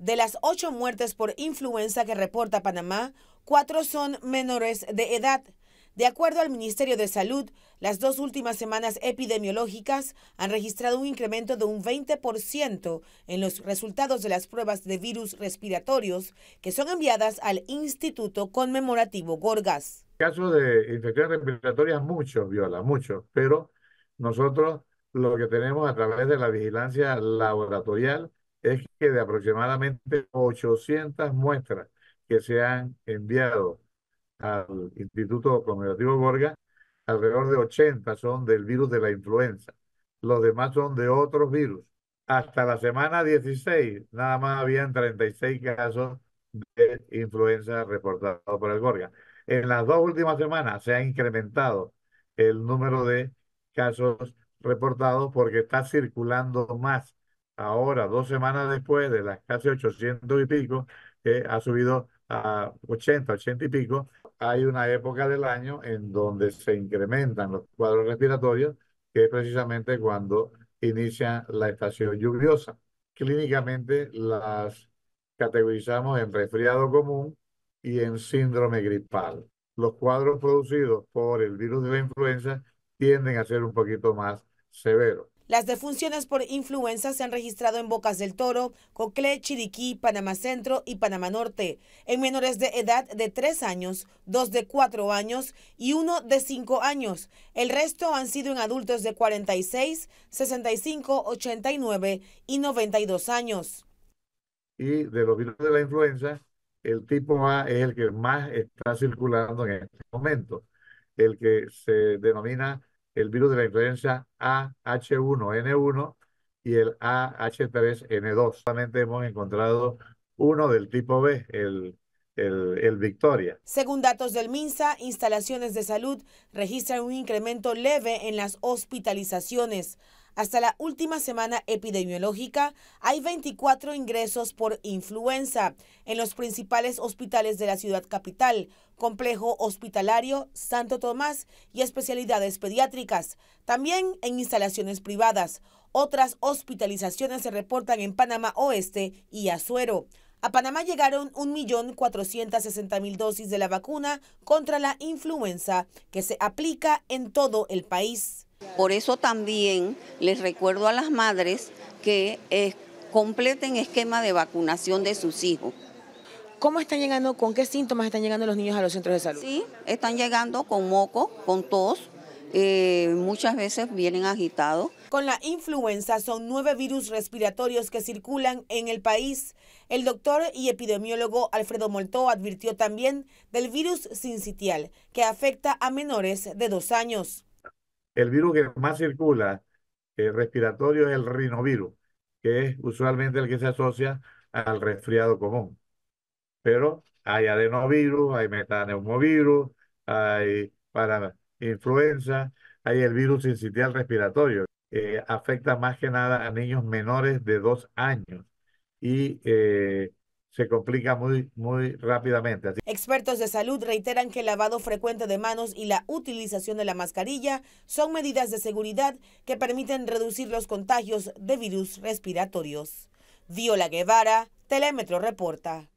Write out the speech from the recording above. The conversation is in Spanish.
De las ocho muertes por influenza que reporta Panamá, cuatro son menores de edad. De acuerdo al Ministerio de Salud, las dos últimas semanas epidemiológicas han registrado un incremento de un 20% en los resultados de las pruebas de virus respiratorios que son enviadas al Instituto Conmemorativo Gorgas. Casos de infecciones respiratorias, muchos, Viola, muchos, pero nosotros lo que tenemos a través de la vigilancia laboratorial es que de aproximadamente 800 muestras que se han enviado al Instituto de Borga, alrededor de 80 son del virus de la influenza. Los demás son de otros virus. Hasta la semana 16, nada más habían 36 casos de influenza reportados por el Gorga. En las dos últimas semanas se ha incrementado el número de casos reportados porque está circulando más ahora, dos semanas después de las casi 800 y pico, que ha subido a 80, 80 y pico, hay una época del año en donde se incrementan los cuadros respiratorios, que es precisamente cuando inicia la estación lluviosa. Clínicamente las categorizamos en resfriado común y en síndrome gripal. Los cuadros producidos por el virus de la influenza tienden a ser un poquito más severos. Las defunciones por influenza se han registrado en Bocas del Toro, Coclé, Chiriquí, Panamá Centro y Panamá Norte, en menores de edad de 3 años, 2 de 4 años y 1 de 5 años. El resto han sido en adultos de 46, 65, 89 y 92 años. Y de los virus de la influenza, el tipo A es el que más está circulando en este momento, el que se denomina el virus de la influenza AH1N1 y el AH3N2. Solamente hemos encontrado uno del tipo B, el el, Victoria. Según datos del MINSA, instalaciones de salud registran un incremento leve en las hospitalizaciones. Hasta la última semana epidemiológica hay 24 ingresos por influenza en los principales hospitales de la ciudad capital, complejo hospitalario Santo Tomás y especialidades pediátricas, también en instalaciones privadas. Otras hospitalizaciones se reportan en Panamá Oeste y Azuero. A Panamá llegaron 1.460.000 dosis de la vacuna contra la influenza que se aplica en todo el país. Por eso también les recuerdo a las madres que completen esquema de vacunación de sus hijos. ¿Cómo están llegando, con qué síntomas están llegando los niños a los centros de salud? Sí, están llegando con moco, con tos, eh, muchas veces vienen agitados. Con la influenza son nueve virus respiratorios que circulan en el país. El doctor y epidemiólogo Alfredo Molto advirtió también del virus sincitial, que afecta a menores de dos años. El virus que más circula eh, respiratorio es el rinovirus, que es usualmente el que se asocia al resfriado común. Pero hay adenovirus, hay metaneumovirus, hay para influenza, hay el virus sincitial respiratorio. Eh, afecta más que nada a niños menores de dos años y eh, se complica muy, muy rápidamente. Expertos de salud reiteran que el lavado frecuente de manos y la utilización de la mascarilla son medidas de seguridad que permiten reducir los contagios de virus respiratorios. Viola Guevara, Telemetro Reporta.